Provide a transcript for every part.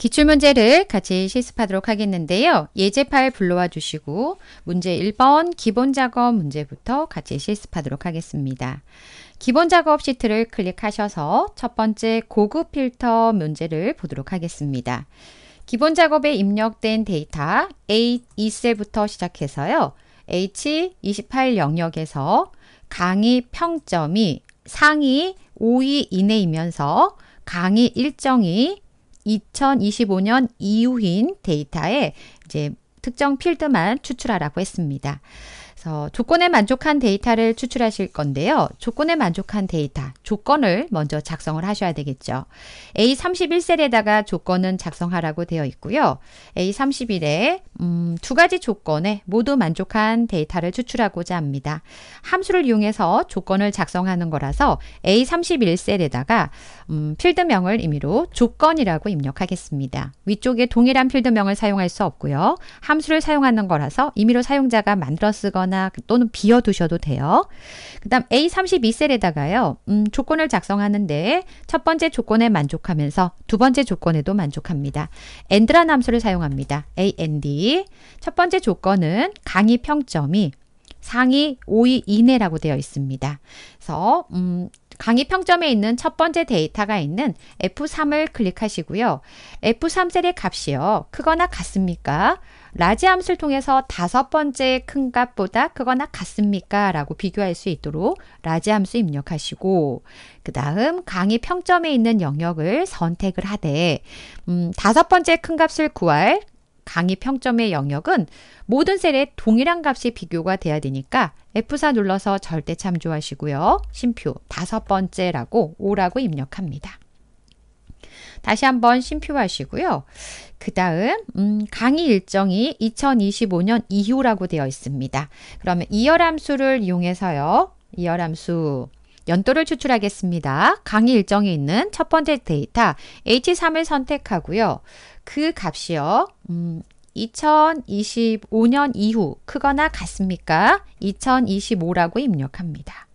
기출문제를 같이 실습하도록 하겠는데요. 예제 파일 불러와 주시고 문제 1번 기본작업 문제부터 같이 실습하도록 하겠습니다. 기본작업 시트를 클릭하셔서 첫 번째 고급 필터 문제를 보도록 하겠습니다. 기본작업에 입력된 데이터 A2셀부터 시작해서요. H28 영역에서 강의 평점이 상위 5위 이내이면서 강의 일정이 2025년 이후인 데이터에 이제 특정 필드만 추출하라고 했습니다. 그래서 조건에 만족한 데이터를 추출하실 건데요. 조건에 만족한 데이터, 조건을 먼저 작성을 하셔야 되겠죠. A31셀에다가 조건은 작성하라고 되어 있고요. A31에 음, 두 가지 조건에 모두 만족한 데이터를 추출하고자 합니다. 함수를 이용해서 조건을 작성하는 거라서 A31셀에다가 음, 필드명을 임의로 조건이라고 입력하겠습니다. 위쪽에 동일한 필드명을 사용할 수 없고요. 함수를 사용하는 거라서 임의로 사용자가 만들어 쓰거나 두거나 또는 비워 두셔도 돼요. 그다음 A32셀에다가요. 음, 조건을 작성하는데 첫 번째 조건에 만족하면서 두 번째 조건에도 만족합니다. a n d 라 함수를 사용합니다. and 첫 번째 조건은 강의 평점이 상위 5위 이내라고 되어 있습니다. 그래서 음, 강의 평점에 있는 첫 번째 데이터가 있는 F3을 클릭하시고요. F3 셀의 값이요. 크거나 같습니까? 라지 함수를 통해서 다섯 번째 큰 값보다 크거나 같습니까? 라고 비교할 수 있도록 라지 함수 입력하시고 그 다음 강의 평점에 있는 영역을 선택을 하되 음, 다섯 번째 큰 값을 구할 강의 평점의 영역은 모든 셀의 동일한 값이 비교가 돼야 되니까 F4 눌러서 절대 참조하시고요. 심표 다섯 번째라고 5라고 입력합니다. 다시 한번 심표하시고요. 그 다음 음, 강의 일정이 2025년 이후라고 되어 있습니다. 그러면 이열함수를 이용해서요. 이열함수 연도를 추출하겠습니다. 강의 일정에 있는 첫 번째 데이터 H3을 선택하고요. 그 값이요. 음, 2025년 이후 크거나 같습니까? 2025라고 입력합니다.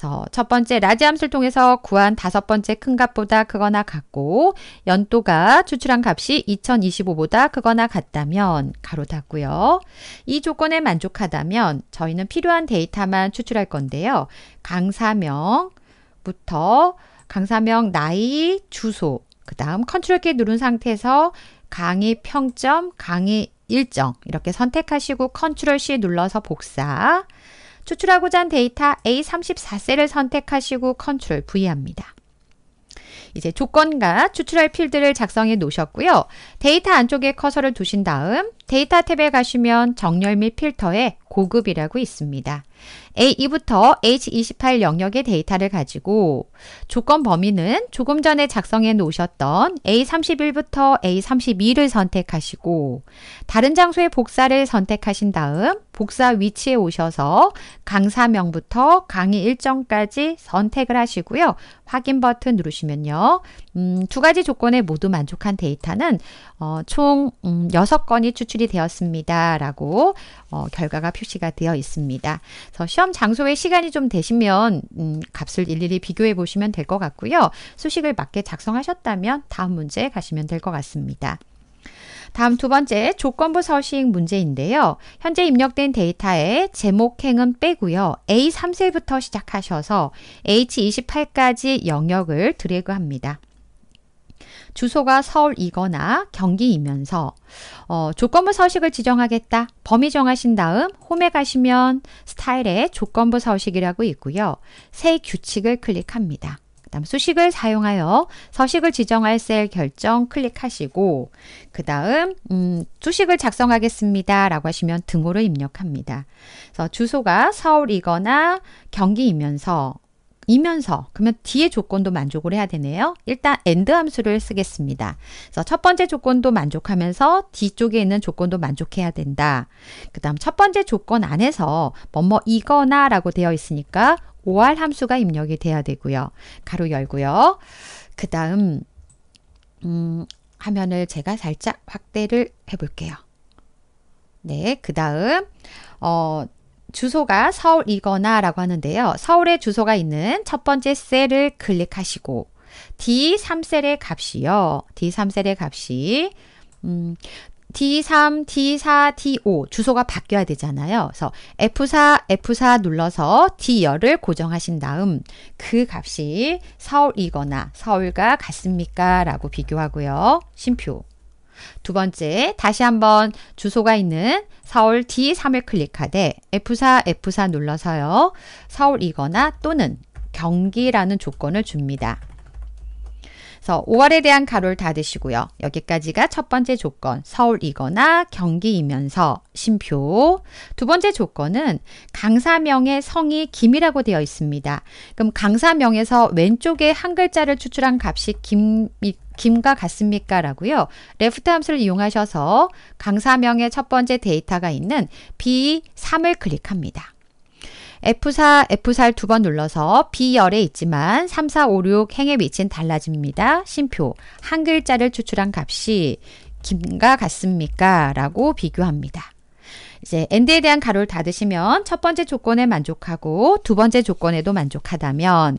그래서 첫 번째 라지함수를 통해서 구한 다섯 번째 큰 값보다 크거나 같고 연도가 추출한 값이 2025보다 크거나 같다면 가로 닫고요. 이 조건에 만족하다면 저희는 필요한 데이터만 추출할 건데요. 강사명부터 강사명 나이, 주소, 그 다음 컨트롤 키 누른 상태에서 강의 평점, 강의 일정 이렇게 선택하시고 컨트롤 C 눌러서 복사 추출하고자 한 데이터 A34셀을 선택하시고 컨트롤 V 합니다. 이제 조건과 추출할 필드를 작성해 놓으셨고요. 데이터 안쪽에 커서를 두신 다음 데이터 탭에 가시면 정렬 및 필터에 고급이라고 있습니다. A2부터 H28 영역의 데이터를 가지고 조건 범위는 조금 전에 작성해 놓으셨던 A31부터 A32를 선택하시고 다른 장소의 복사를 선택하신 다음 복사 위치에 오셔서 강사명부터 강의 일정까지 선택을 하시고요. 확인 버튼 누르시면요. 음, 두 가지 조건에 모두 만족한 데이터는 어, 총 음, 6건이 추출이 되었습니다. 라고 어, 결과가 표시가 되어 있습니다. 그래서 시험 장소에 시간이 좀 되시면 음, 값을 일일이 비교해 보시면 될 것 같고요. 수식을 맞게 작성하셨다면 다음 문제 가시면 될 것 같습니다. 다음 두 번째 조건부 서식 문제인데요. 현재 입력된 데이터에 제목행은 빼고요. A3셀부터 시작하셔서 H28까지 영역을 드래그합니다. 주소가 서울이거나 경기이면서 어, 조건부 서식을 지정하겠다. 범위 정하신 다음 홈에 가시면 스타일에 조건부 서식이라고 있고요. 새 규칙을 클릭합니다. 그 다음 수식을 사용하여 서식을 지정할 셀 결정 클릭하시고 그 다음 음, 수식을 작성하겠습니다 라고 하시면 등호를 입력합니다. 그래서 주소가 서울이거나 경기이면서 이면서 그러면 뒤에 조건도 만족을 해야 되네요. 일단 AND 함수를 쓰겠습니다. 그래서 첫 번째 조건도 만족하면서 뒤쪽에 있는 조건도 만족해야 된다. 그 다음 첫 번째 조건 안에서 뭐뭐 뭐 이거나 라고 되어 있으니까 OR 함수가 입력이 돼야 되고요. 가로 열고요. 그 다음 음, 화면을 제가 살짝 확대를 해볼게요. 네, 그 다음 어, 주소가 서울이거나 라고 하는데요. 서울의 주소가 있는 첫 번째 셀을 클릭하시고 D3셀의 값이요. D3셀의 값이 음, D3, D4, D5 주소가 바뀌어야 되잖아요. 그래서 F4, F4 눌러서 D열을 고정하신 다음 그 값이 서울이거나 서울과 같습니까? 라고 비교하고요. 심표 두 번째, 다시 한번 주소가 있는 서울 D3을 클릭하되 F4, F4 눌러서요. 서울이거나 또는 경기라는 조건을 줍니다. 그래서 5월에 대한 가로를 닫으시고요. 여기까지가 첫 번째 조건, 서울이거나 경기이면서 심표. 두 번째 조건은 강사명의 성이 김이라고 되어 있습니다. 그럼 강사명에서 왼쪽에 한 글자를 추출한 값이 김 김과 같습니까? 라고요. 레프트 함수를 이용하셔서 강사명의 첫 번째 데이터가 있는 B3을 클릭합니다. F4, F4를 두 번 눌러서 B열에 있지만 3, 4, 5, 6 행의 위치는 달라집니다. 심표, 한 글자를 추출한 값이 김과 같습니까? 라고 비교합니다. 이제 엔드에 대한 가로를 닫으시면 첫 번째 조건에 만족하고 두 번째 조건에도 만족하다면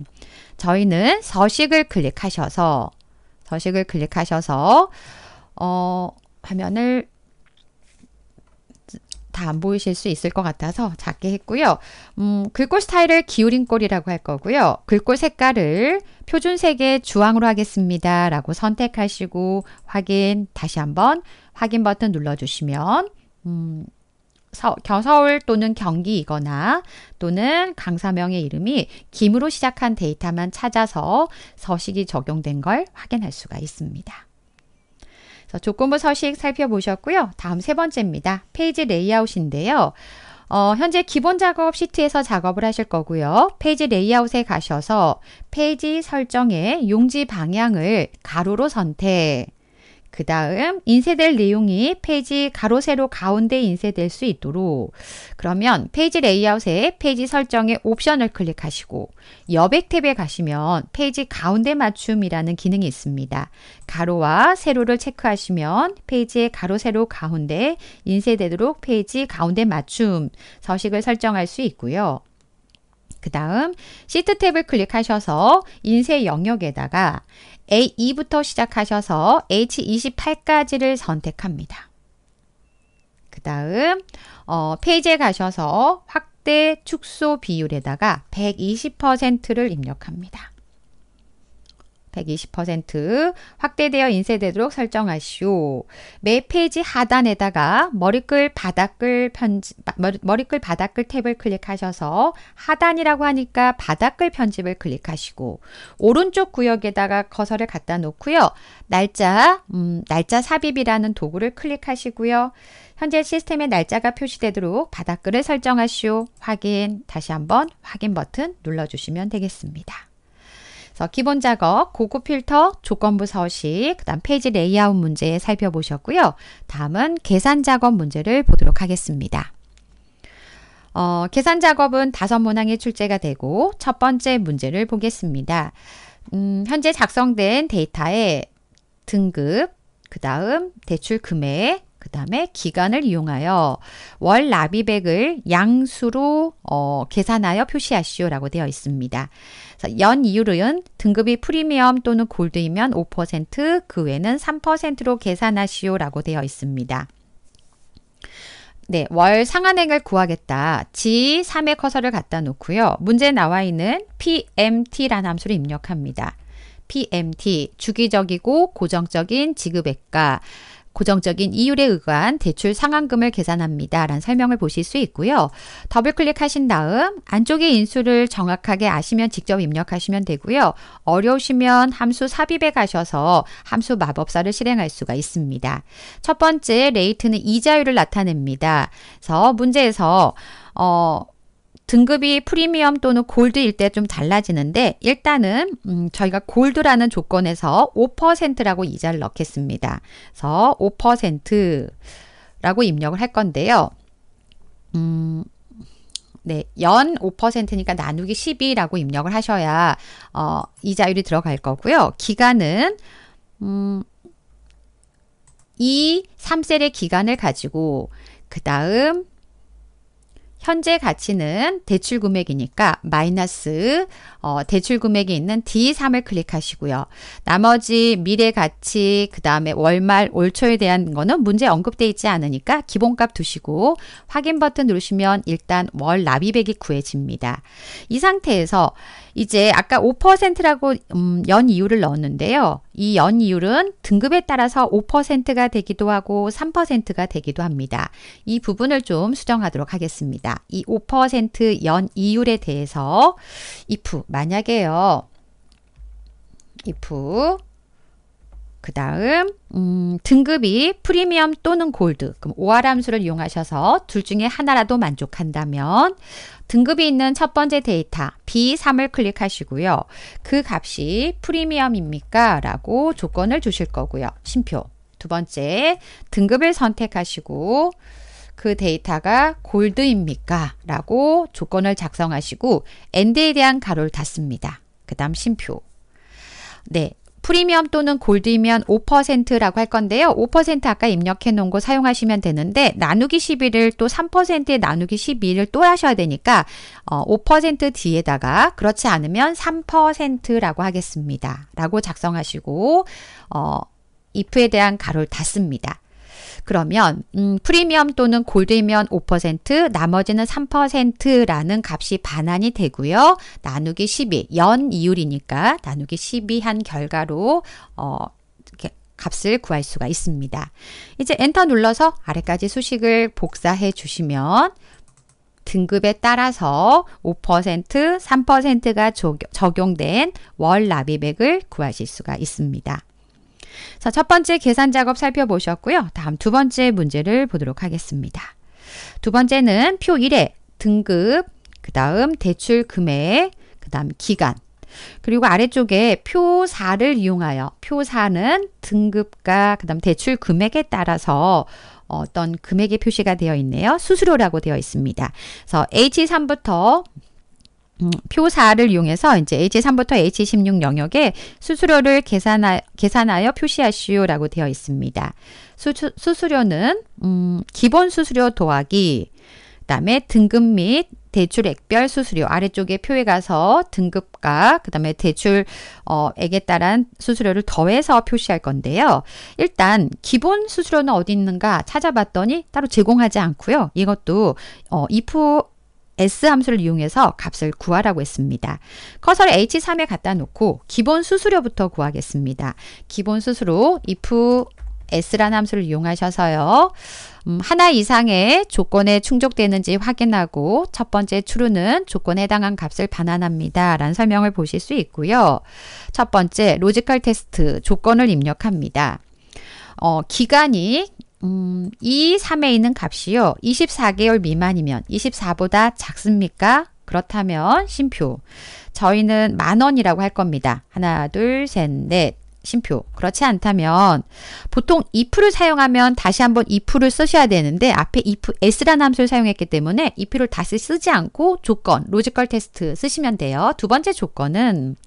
저희는 서식을 클릭하셔서 서식을 클릭하셔서 어, 화면을 다안 보이실 수 있을 것 같아서 작게 했고요. 음, 글꼴 스타일을 기울인 꼴이라고 할 거고요. 글꼴 색깔을 표준색의 주황으로 하겠습니다. 라고 선택하시고 확인 다시 한번 확인 버튼 눌러주시면 음, 서, 서울 또는 경기이거나 또는 강사명의 이름이 김으로 시작한 데이터만 찾아서 서식이 적용된 걸 확인할 수가 있습니다. 조건부 서식 살펴보셨고요. 다음 세 번째입니다. 페이지 레이아웃인데요. 어, 현재 기본 작업 시트에서 작업을 하실 거고요. 페이지 레이아웃에 가셔서 페이지 설정에 용지 방향을 가로로 선택, 그 다음 인쇄될 내용이 페이지 가로 세로 가운데 인쇄될 수 있도록 그러면 페이지 레이아웃에 페이지 설정의 옵션을 클릭하시고 여백 탭에 가시면 페이지 가운데 맞춤이라는 기능이 있습니다. 가로와 세로를 체크하시면 페이지의 가로 세로 가운데 인쇄되도록 페이지 가운데 맞춤 서식을 설정할 수 있고요. 그 다음 시트 탭을 클릭하셔서 인쇄 영역에다가 A2부터 시작하셔서 H28까지를 선택합니다. 그 다음 어, 페이지에 가셔서 확대 축소 비율에다가 120%를 입력합니다. 120% 확대되어 인쇄되도록 설정하시오. 매 페이지 하단에다가 머리글 바닥글 편집 머리글 바닥글 탭을 클릭하셔서 하단이라고 하니까 바닥글 편집을 클릭하시고 오른쪽 구역에다가 커서를 갖다 놓고요. 날짜 음, 날짜 삽입이라는 도구를 클릭하시고요. 현재 시스템에 날짜가 표시되도록 바닥글을 설정하시오. 확인 다시 한번 확인 버튼 눌러주시면 되겠습니다. 그래서 기본 작업, 고급 필터, 조건부 서식, 그 다음 페이지 레이아웃 문제 살펴보셨고요. 다음은 계산 작업 문제를 보도록 하겠습니다. 어, 계산 작업은 다섯 문항에 출제가 되고 첫 번째 문제를 보겠습니다. 음, 현재 작성된 데이터의 등급, 그 다음 대출 금액, 그 다음에 기간을 이용하여 월 라비백을 양수로 어, 계산하여 표시하시오라고 되어 있습니다. 연 이율은 등급이 프리미엄 또는 골드이면 5%, 그 외는 3%로 계산하시오라고 되어 있습니다. 네, 월 상한액을 구하겠다. G3의 커서를 갖다 놓고요. 문제 나와 있는 PMT라는 함수를 입력합니다. PMT, 주기적이고 고정적인 지급액가. 고정적인 이율에 의한 대출 상환금을 계산합니다. 라는 설명을 보실 수 있고요. 더블 클릭하신 다음 안쪽에 인수를 정확하게 아시면 직접 입력하시면 되고요. 어려우시면 함수 삽입에 가셔서 함수 마법사를 실행할 수가 있습니다. 첫 번째 레이트는 이자율을 나타냅니다. 그래서 문제에서 어 등급이 프리미엄 또는 골드일 때 좀 달라지는데 일단은 음, 저희가 골드라는 조건에서 5%라고 이자를 넣겠습니다. 그래서 5%라고 입력을 할 건데요. 음, 네, 연 5%니까 나누기 1 0이라고 입력을 하셔야 어, 이자율이 들어갈 거고요. 기간은 음, 2, 3셀의 기간을 가지고 그 다음 현재 가치는 대출 금액이니까 마이너스 어, 대출 금액이 있는 D3을 클릭하시고요. 나머지 미래 가치 그 다음에 월말 올초에 대한 거는 문제 언급되어 있지 않으니까 기본값 두시고 확인 버튼 누르시면 일단 월 납입액이 구해집니다. 이 상태에서 이제 아까 5%라고 음, 연 이율을 넣었는데요. 이 연 이율은 등급에 따라서 5%가 되기도 하고 3%가 되기도 합니다. 이 부분을 좀 수정하도록 하겠습니다. 이 5%연 이율에 대해서 if 만약에요. if 그 다음 음, 등급이 프리미엄 또는 골드 그럼 오알 함수를 이용하셔서 둘 중에 하나라도 만족한다면 등급이 있는 첫 번째 데이터 B3을 클릭하시고요. 그 값이 프리미엄입니까? 라고 조건을 주실 거고요. 심표 두 번째 등급을 선택하시고 그 데이터가 골드입니까? 라고 조건을 작성하시고 엔드에 대한 가로를 닫습니다. 그 다음 심표 네, 프리미엄 또는 골드이면 5%라고 할 건데요. 5% 아까 입력해 놓은 거 사용하시면 되는데 나누기 11을 또 3%에 나누기 12를 또 하셔야 되니까 어, 5% 뒤에다가 그렇지 않으면 3%라고 하겠습니다. 라고 작성하시고 어, if에 대한 가로를 닫습니다. 그러면 음, 프리미엄 또는 골드이면 5%, 나머지는 3%라는 값이 반환이 되고요. 나누기 12, 연 이율이니까 나누기 12한 결과로 어, 값을 구할 수가 있습니다. 이제 엔터 눌러서 아래까지 수식을 복사해 주시면 등급에 따라서 5%, 3%가 적용된 월 납입액을 구하실 수가 있습니다. 자, 첫 번째 계산 작업 살펴보셨고요. 다음 두 번째 문제를 보도록 하겠습니다. 두 번째는 표 1에 등급, 그 다음 대출 금액, 그 다음 기간, 그리고 아래쪽에 표 4를 이용하여 표 4는 등급과 그 다음 대출 금액에 따라서 어떤 금액의 표시가 되어 있네요. 수수료라고 되어 있습니다. 그래서 H3부터 음, 표사를 이용해서 이제 H3부터 H16 영역에 수수료를 계산하, 계산하여 표시하시오라고 되어 있습니다. 수수, 수료는 음, 기본 수수료 도하기, 그다음에 등급 및 대출 액별 수수료 아래쪽에 표에 가서 등급과 그다음에 대출 어, 액에 따른 수수료를 더해서 표시할 건데요. 일단 기본 수수료는 어디 있는가 찾아봤더니 따로 제공하지 않고요. 이것도 어, if S 함수를 이용해서 값을 구하라고 했습니다. 커서를 H3에 갖다 놓고 기본 수수료부터 구하겠습니다. 기본 수수료 if s라는 함수를 이용하셔서요. 음, 하나 이상의 조건에 충족되는지 확인하고 첫 번째 추루는 조건에 해당한 값을 반환합니다. 라는 설명을 보실 수 있고요. 첫 번째 로지컬 테스트 조건을 입력합니다. 어, 기간이 음, 이 3에 있는 값이요. 24개월 미만이면 24보다 작습니까? 그렇다면 심표. 저희는 만 원이라고 할 겁니다. 하나, 둘, 셋, 넷. 심표. 그렇지 않다면 보통 if를 사용하면 다시 한번 if를 쓰셔야 되는데 앞에 if s라는 함수를 사용했기 때문에 if를 다시 쓰지 않고 조건, 로지컬 테스트 쓰시면 돼요. 두 번째 조건은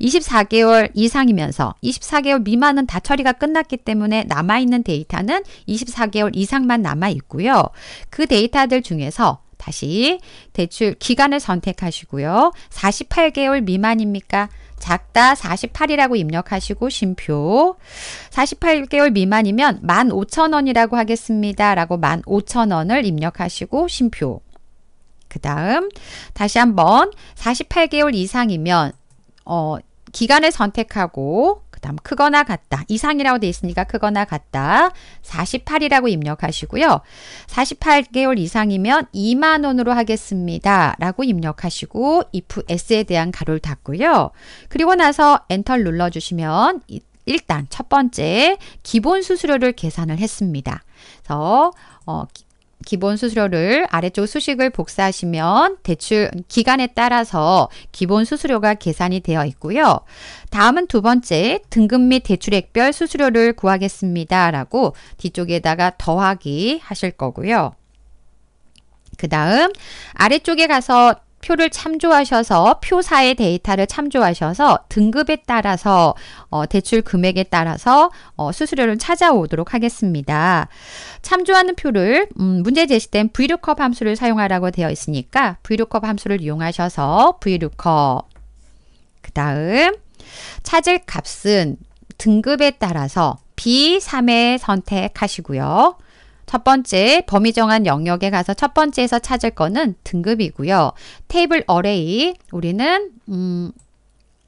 24개월 이상이면서 24개월 미만은 다 처리가 끝났기 때문에 남아있는 데이터는 24개월 이상만 남아있고요. 그 데이터들 중에서 다시 대출 기간을 선택하시고요. 48개월 미만입니까? 작다 48이라고 입력하시고 심표 48개월 미만이면 15,000원이라고 하겠습니다. 라고 15,000원을 입력하시고 심표 그 다음 다시 한번 48개월 이상이면 어, 기간을 선택하고 그 다음 크거나 같다. 이상이라고 되어 있으니까 크거나 같다. 48이라고 입력하시고요. 48개월 이상이면 2만 원으로 하겠습니다. 라고 입력하시고 if s에 대한 가로를 닫고요. 그리고 나서 엔터 눌러주시면 일단 첫 번째 기본 수수료를 계산을 했습니다. 그래서 어, 기본 수수료를 아래쪽 수식을 복사하시면 대출 기간에 따라서 기본 수수료가 계산이 되어 있고요. 다음은 두 번째 등급 및 대출액별 수수료를 구하겠습니다. 라고 뒤쪽에다가 더하기 하실 거고요. 그 다음 아래쪽에 가서 표를 참조하셔서 표사의 데이터를 참조하셔서 등급에 따라서 어, 대출 금액에 따라서 어, 수수료를 찾아오도록 하겠습니다. 참조하는 표를 음, 문제 제시된 VLOOKUP 함수를 사용하라고 되어 있으니까 VLOOKUP 함수를 이용하셔서 VLOOKUP 그 다음 찾을 값은 등급에 따라서 B3에 선택하시고요. 첫 번째 범위 정한 영역에 가서 첫 번째에서 찾을 거는 등급이고요. 테이블 어레이 우리는 음,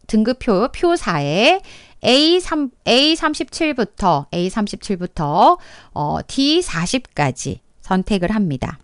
등급표 표사에 A3, A37부터 A37부터 어, D40까지 선택을 합니다.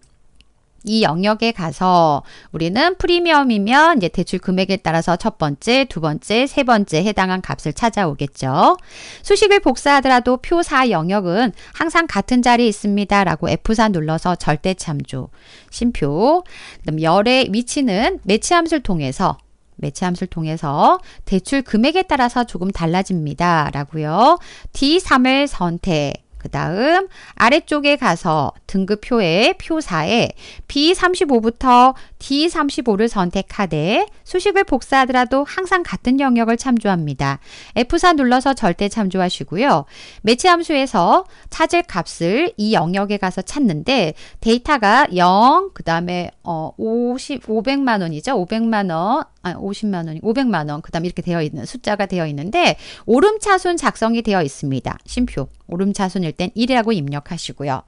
이 영역에 가서 우리는 프리미엄이면 이제 대출 금액에 따라서 첫 번째, 두 번째, 세 번째 해당한 값을 찾아오겠죠. 수식을 복사하더라도 표사 영역은 항상 같은 자리에 있습니다. 라고 F4 눌러서 절대 참조, 심표, 그다 열의 위치는 매치 함수를 통해서 매치 함수를 통해서 대출 금액에 따라서 조금 달라집니다. 라고요. D3을 선택. 그 다음 아래쪽에 가서 등급표에표4에 B35부터 D35를 선택하되 수식을 복사하더라도 항상 같은 영역을 참조합니다. F4 눌러서 절대 참조하시고요. 매치 함수에서 찾을 값을 이 영역에 가서 찾는데 데이터가 0, 그 다음에 어, 50, 0만 원이죠. 500만 원, 50만 아, 원, 500만 원, 그다음 이렇게 되어 있는 숫자가 되어 있는데 오름차순 작성이 되어 있습니다. 심표, 오름차순일 땐 1이라고 입력하시고요.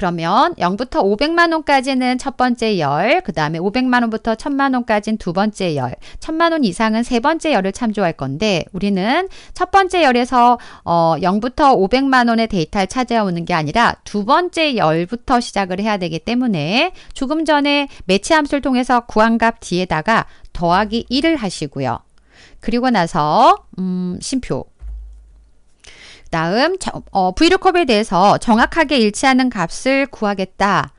그러면 0부터 500만 원까지는 첫 번째 열, 그 다음에 500만 원부터 1000만 원까지는 두 번째 열, 1000만 원 이상은 세 번째 열을 참조할 건데 우리는 첫 번째 열에서 어, 0부터 500만 원의 데이터를 찾아오는 게 아니라 두 번째 열부터 시작을 해야 되기 때문에 조금 전에 매치 함수를 통해서 구한값 뒤에다가 더하기 1을 하시고요. 그리고 나서 음, 심표 다음 어, 브이룩컵에 대해서 정확하게 일치하는 값을 구하겠다.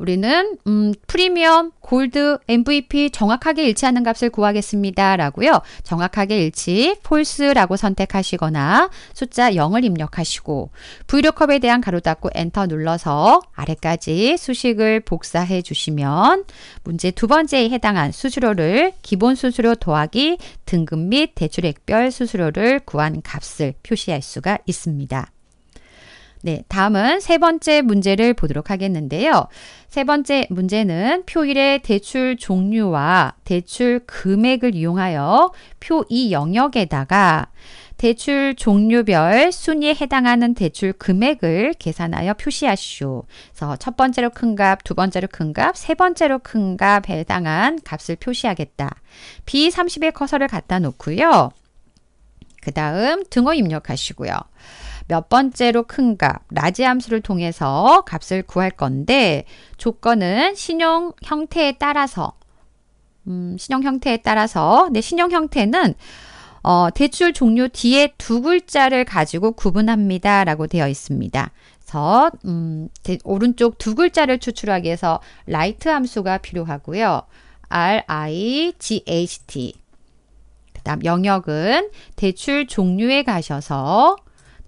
우리는 음, 프리미엄, 골드, MVP 정확하게 일치하는 값을 구하겠습니다. 라고요. 정확하게 일치, false라고 선택하시거나 숫자 0을 입력하시고 브이로컵에 대한 가로 닫고 엔터 눌러서 아래까지 수식을 복사해 주시면 문제 두 번째에 해당한 수수료를 기본 수수료 더하기 등급 및 대출액별 수수료를 구한 값을 표시할 수가 있습니다. 네, 다음은 세 번째 문제를 보도록 하겠는데요. 세 번째 문제는 표1의 대출 종류와 대출 금액을 이용하여 표 2 영역에다가 대출 종류별 순위에 해당하는 대출 금액을 계산하여 표시하시오. 그래서 첫 번째로 큰 값, 두 번째로 큰 값, 세 번째로 큰 값에 해당한 값을 표시하겠다. B30의 커서를 갖다 놓고요. 그 다음 등호 입력하시고요. 몇 번째로 큰 값, 라지 함수를 통해서 값을 구할 건데 조건은 신용 형태에 따라서 음, 신용 형태에 따라서 내 신용 형태는 어, 대출 종료 뒤에 두 글자를 가지고 구분합니다. 라고 되어 있습니다. 그래서 음, 대, 오른쪽 두 글자를 추출하기 위해서 라이트 함수가 필요하고요. RIGHT 그 다음 영역은 대출 종료에 가셔서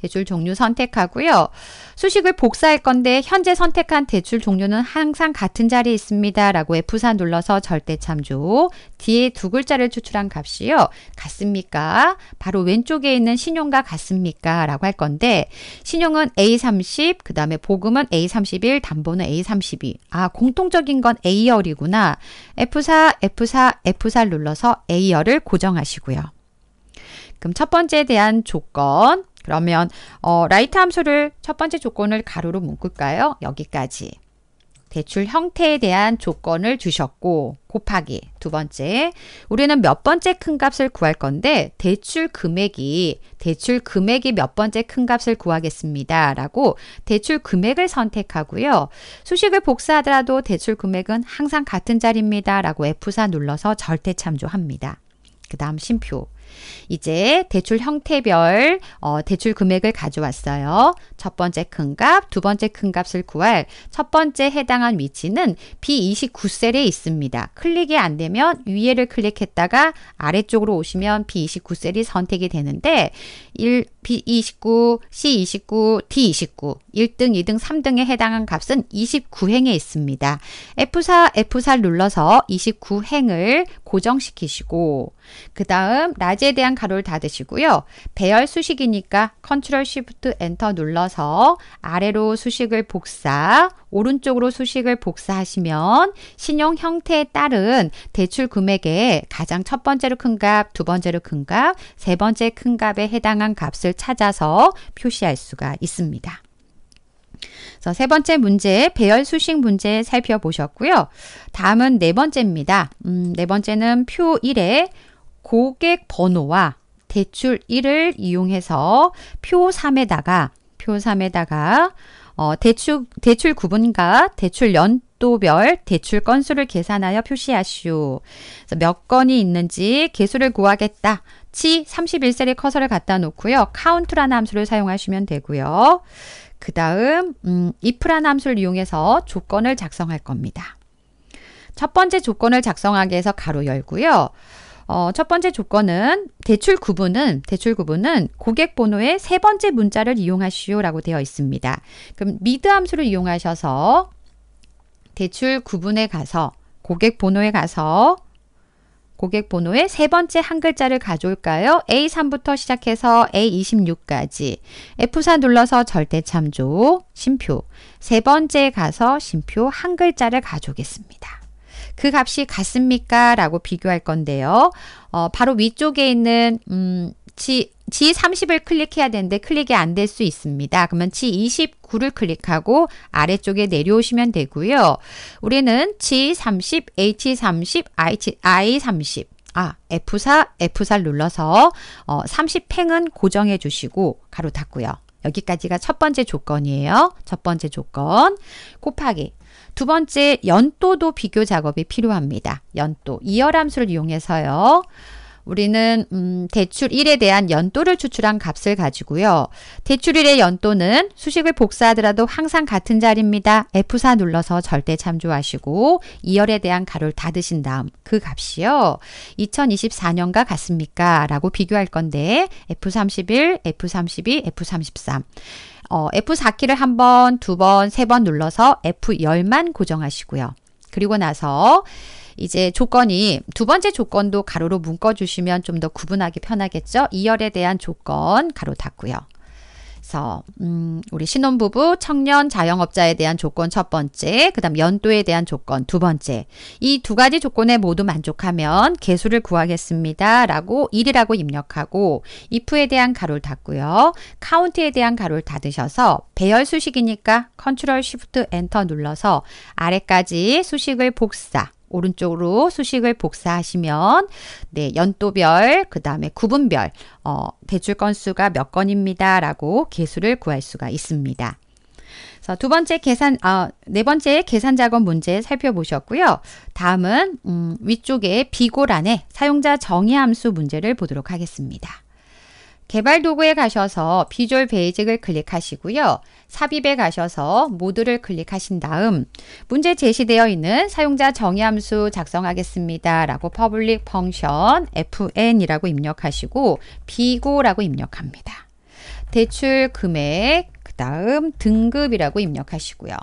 대출 종류 선택하고요. 수식을 복사할 건데 현재 선택한 대출 종류는 항상 같은 자리에 있습니다. 라고 F4 눌러서 절대 참조. 뒤에 두 글자를 추출한 값이요. 같습니까? 바로 왼쪽에 있는 신용과 같습니까? 라고 할 건데 신용은 A30, 그 다음에 보금은 A31, 담보는 A32. 아, 공통적인 건 A열이구나. F4, F4, F4 눌러서 A열을 고정하시고요. 그럼 첫 번째에 대한 조건 그러면 어, 라이트 함수를 첫 번째 조건을 가로로 묶을까요? 여기까지. 대출 형태에 대한 조건을 주셨고 곱하기 두 번째 우리는 몇 번째 큰 값을 구할 건데 대출 금액이 대출 금액이 몇 번째 큰 값을 구하겠습니다 라고 대출 금액을 선택하고요 수식을 복사하더라도 대출 금액은 항상 같은 자리입니다 라고 F4 눌러서 절대 참조합니다 그 다음 심표 이제 대출 형태별 어, 대출 금액을 가져왔어요. 첫 번째 큰 값, 두 번째 큰 값을 구할 첫 번째 해당한 위치는 B29셀에 있습니다. 클릭이 안 되면 위에를 클릭했다가 아래쪽으로 오시면 B29셀이 선택이 되는데 1, B29, C29, D29, 1등, 2등, 3등에 해당한 값은 29행에 있습니다. F4, F4 눌러서 29행을 고정시키시고 그 다음 낮에 대한 가로를 닫으시고요. 배열 수식이니까 컨트롤 쉬프트 엔터 눌러서 아래로 수식을 복사, 오른쪽으로 수식을 복사하시면 신용 형태에 따른 대출 금액의 가장 첫 번째로 큰 값, 두 번째로 큰 값, 세 번째 큰 값에 해당한 값을 찾아서 표시할 수가 있습니다. 그래서 세 번째 문제, 배열 수식 문제 살펴보셨고요. 다음은 네 번째입니다. 음, 네 번째는 표 1에 고객 번호와 대출 1을 이용해서 표 3에다가 표 3에다가 어, 대출 대출 구분과 대출 연도별 대출 건수를 계산하여 표시하시오. 몇 건이 있는지 개수를 구하겠다. 치 31셀의 커서를 갖다 놓고요. 카운트라는 함수를 사용하시면 되고요. 그 다음 음, if라는 함수를 이용해서 조건을 작성할 겁니다. 첫 번째 조건을 작성하기 위해서 가로 열고요. 어, 첫 번째 조건은 대출 구분은 대출 구분은 고객 번호의 세 번째 문자를 이용하시오라고 되어 있습니다. 그럼 미드 함수를 이용하셔서 대출 구분에 가서 고객 번호에 가서 고객 번호의 세 번째 한 글자를 가져올까요? A3부터 시작해서 A26까지 F4 눌러서 절대 참조, 심표 세 번째 가서 심표 한 글자를 가져오겠습니다. 그 값이 같습니까? 라고 비교할 건데요. 어, 바로 위쪽에 있는 음, 지 G30을 클릭해야 되는데 클릭이 안 될 수 있습니다. 그러면 G29를 클릭하고 아래쪽에 내려오시면 되고요. 우리는 G30, H30, I30, 아, F4, F4 눌러서 어, 30행은 고정해 주시고 가로 닫고요. 여기까지가 첫 번째 조건이에요. 첫 번째 조건 곱하기 두 번째, 연도도 비교 작업이 필요합니다. 연도, 이열함수를 이용해서요. 우리는 음, 대출일에 대한 연도를 추출한 값을 가지고요. 대출일의 연도는 수식을 복사하더라도 항상 같은 자리입니다. F4 눌러서 절대 참조하시고 2열에 대한 가로를 닫으신 다음 그 값이요. 2024년과 같습니까? 라고 비교할 건데 F31, F32, F33 어, F4키를 한 번, 두 번, 세 번 눌러서 F10만 고정하시고요. 그리고 나서 이제 조건이 두 번째 조건도 가로로 묶어주시면 좀 더 구분하기 편하겠죠? 이열에 대한 조건 가로 닫고요. 그래서 음, 우리 신혼부부, 청년, 자영업자에 대한 조건 첫 번째, 그 다음 연도에 대한 조건 두 번째 이 두 가지 조건에 모두 만족하면 개수를 구하겠습니다. 라고 1이라고 입력하고 if에 대한 가로를 닫고요. 카운트에 대한 가로를 닫으셔서 배열 수식이니까 컨트롤 쉬프트 엔터 눌러서 아래까지 수식을 복사 오른쪽으로 수식을 복사하시면 네 연도별 그 다음에 구분별 어, 대출 건수가 몇 건입니다 라고 개수를 구할 수가 있습니다. 그래서 두 번째 계산, 어, 네 번째 계산 작업 문제 살펴보셨고요. 다음은 음, 위쪽에 비고란에 사용자 정의 함수 문제를 보도록 하겠습니다. 개발 도구에 가셔서 비주얼 베이직을 클릭하시고요. 삽입에 가셔서 모드를 클릭하신 다음 문제 제시되어 있는 사용자 정의 함수 작성하겠습니다. 라고 public function fn이라고 입력하시고 비고라고 입력합니다. 대출 금액, 그 다음 등급이라고 입력하시고요.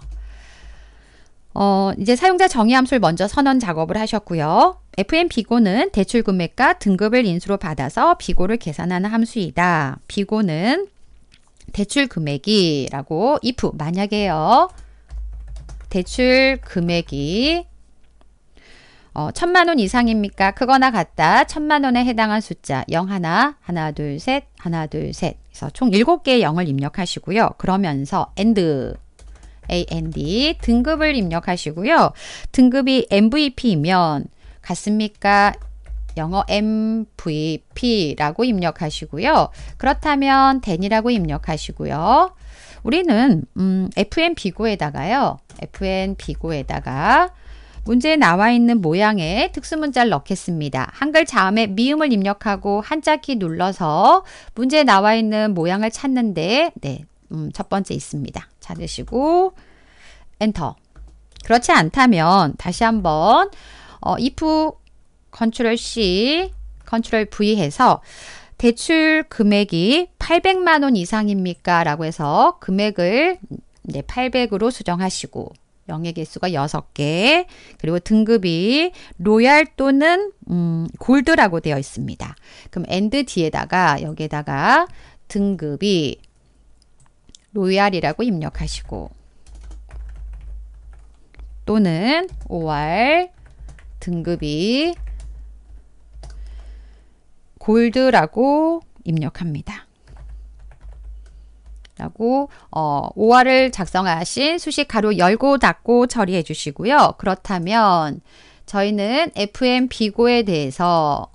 어, 이제 사용자 정의 함수를 먼저 선언 작업을 하셨고요. FM 비고는 대출 금액과 등급을 인수로 받아서 비고를 계산하는 함수이다. 비고는 대출 금액이라고 if 만약에요. 대출 금액이 어, 천만 원 이상입니까? 크거나 같다. 천만 원에 해당한 숫자 0 하나, 하나 둘 셋, 하나 둘 셋. 그래서 총 7개의 0을 입력하시고요. 그러면서 and AND 등급을 입력하시고요. 등급이 MVP이면 같습니까? 영어 MVP라고 입력하시고요. 그렇다면 den이라고 입력하시고요. 우리는 음, FN 비고에다가요. FN 비고에다가 문제에 나와 있는 모양의 특수문자를 넣겠습니다. 한글 자음에 미음을 입력하고 한자키 눌러서 문제에 나와 있는 모양을 찾는데 네, 음, 첫 번째 있습니다. 찾으시고 엔터. 그렇지 않다면 다시 한번 어, if 컨트롤 C, 컨트롤 V 해서 대출 금액이 800만 원 이상입니까? 라고 해서 금액을 이 800으로 수정하시고 영의 개수가 6개 그리고 등급이 로얄 또는 음, 골드라고 되어 있습니다. 그럼 엔드 뒤에다가 여기에다가 등급이 로얄이라고 입력하시고 또는 5월 등급이 골드라고 입력합니다. 라고 어, 5화를 작성하신 수식 가로 열고 닫고 처리해 주시고요. 그렇다면 저희는 FM비고에 대해서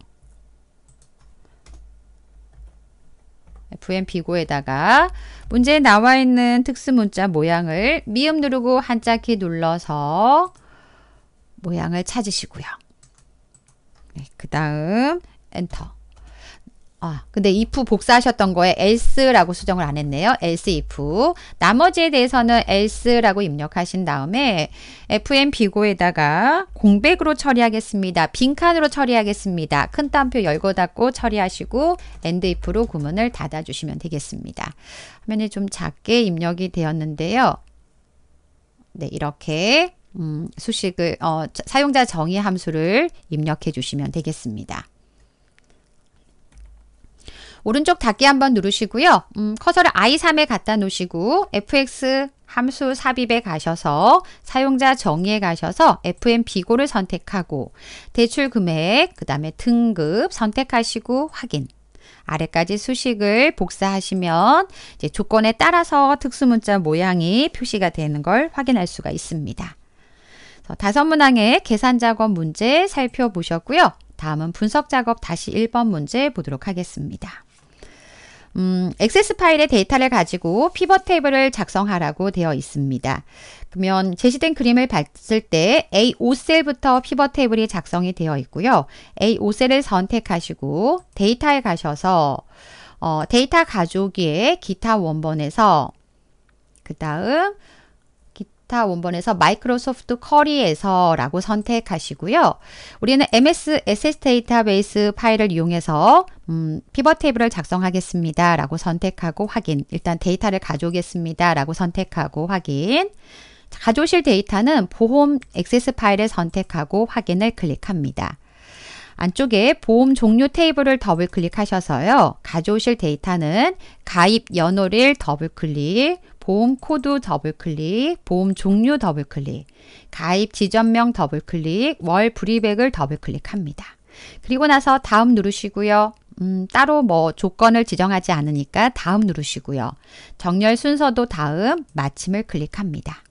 v m p 고에다가 문제에 나와 있는 특수문자 모양을 미음 누르고 한자키 눌러서 모양을 찾으시고요. 네, 그 다음 엔터 아, 근데 if 복사하셨던 거에 else라고 수정을 안 했네요. else if. 나머지에 대해서는 else라고 입력하신 다음에 fm 비고에다가 공백으로 처리하겠습니다. 빈칸으로 처리하겠습니다. 큰 따옴표 열고 닫고 처리하시고 end if로 구문을 닫아주시면 되겠습니다. 화면이 좀 작게 입력이 되었는데요. 네, 이렇게 음, 수식을 어, 사용자 정의 함수를 입력해 주시면 되겠습니다. 오른쪽 닫기 한번 누르시고요. 음, 커서를 i3에 갖다 놓으시고 fx 함수 삽입에 가셔서 사용자 정의에 가셔서 f n 비고를 선택하고 대출 금액, 그 다음에 등급 선택하시고 확인. 아래까지 수식을 복사하시면 조건에 따라서 특수문자 모양이 표시가 되는 걸 확인할 수가 있습니다. 다섯 문항의 계산 작업 문제 살펴보셨고요. 다음은 분석 작업 다시 1번 문제 보도록 하겠습니다. 음, 액세스 파일의 데이터를 가지고 피벗 테이블을 작성하라고 되어 있습니다. 그러면 제시된 그림을 봤을 때 A5셀부터 피벗 테이블이 작성이 되어 있고요. A5셀을 선택하시고 데이터에 가셔서 어, 데이터 가져오 기타 원본에서 그 다음 스타 원본에서 마이크로소프트 커리에서라고 선택하시고요. 우리는 MS SS 데이터베이스 파일을 이용해서 음, 피벗 테이블을 작성하겠습니다. 라고 선택하고 확인. 일단 데이터를 가져오겠습니다. 라고 선택하고 확인. 가져오실 데이터는 보험 액세스 파일을 선택하고 확인을 클릭합니다. 안쪽에 보험 종료 테이블을 더블 클릭하셔서요. 가져오실 데이터는 가입 연호를 더블 클릭, 보험 코드 더블 클릭, 보험 종류 더블 클릭, 가입 지점명 더블 클릭, 월 불이백을 더블 클릭합니다. 그리고 나서 다음 누르시고요. 음, 따로 뭐 조건을 지정하지 않으니까 다음 누르시고요. 정렬 순서도 다음 마침을 클릭합니다.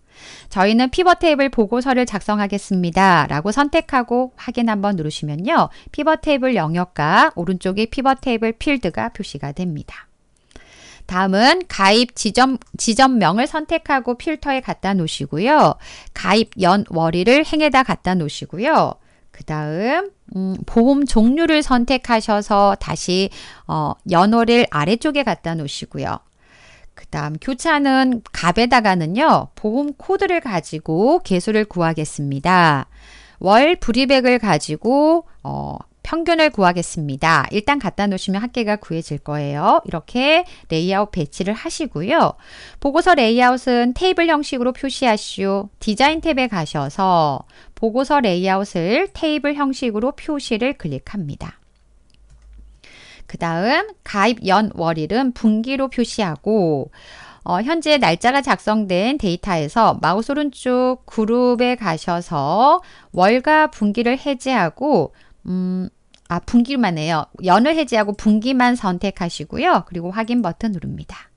저희는 피벗 테이블 보고서를 작성하겠습니다. 라고 선택하고 확인 한번 누르시면요. 피벗 테이블 영역과 오른쪽에 피벗 테이블 필드가 표시가 됩니다. 다음은 가입 지점, 지점명을 선택하고 필터에 갖다 놓으시고요. 가입 연월일을 행에다 갖다 놓으시고요. 그 다음 음, 보험 종류를 선택하셔서 다시 어, 연월일 아래쪽에 갖다 놓으시고요. 그 다음 교차는 갑에다가는요. 보험 코드를 가지고 개수를 구하겠습니다. 월 불이백을 가지고 어, 평균을 구하겠습니다. 일단 갖다 놓으시면 합계가 구해질 거예요. 이렇게 레이아웃 배치를 하시고요. 보고서 레이아웃은 테이블 형식으로 표시하시오. 디자인 탭에 가셔서 보고서 레이아웃을 테이블 형식으로 표시를 클릭합니다. 그 다음 가입 연 월일은 분기로 표시하고 어, 현재 날짜가 작성된 데이터에서 마우스 오른쪽 그룹에 가셔서 월과 분기를 해제하고 음, 아 분기만 해요. 연을 해제하고 분기만 선택하시고요. 그리고 확인 버튼 누릅니다.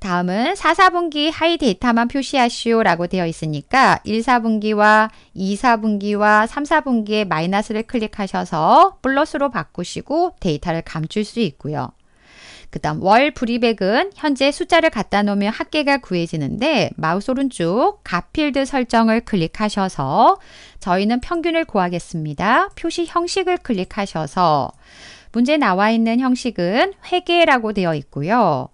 다음은 4, 4분기 하이 데이터만 표시하시오 라고 되어 있으니까 1, 4분기와 2, 4분기와 3, 4분기에 마이너스를 클릭하셔서 플러스로 바꾸시고 데이터를 감출 수 있고요. 그 다음 월 브리백은 현재 숫자를 갖다 놓으면 합계가 구해지는데 마우스 오른쪽 가필드 설정을 클릭하셔서 저희는 평균을 구하겠습니다. 표시 형식을 클릭하셔서 문제 나와 있는 형식은 회계라고 되어 있고요.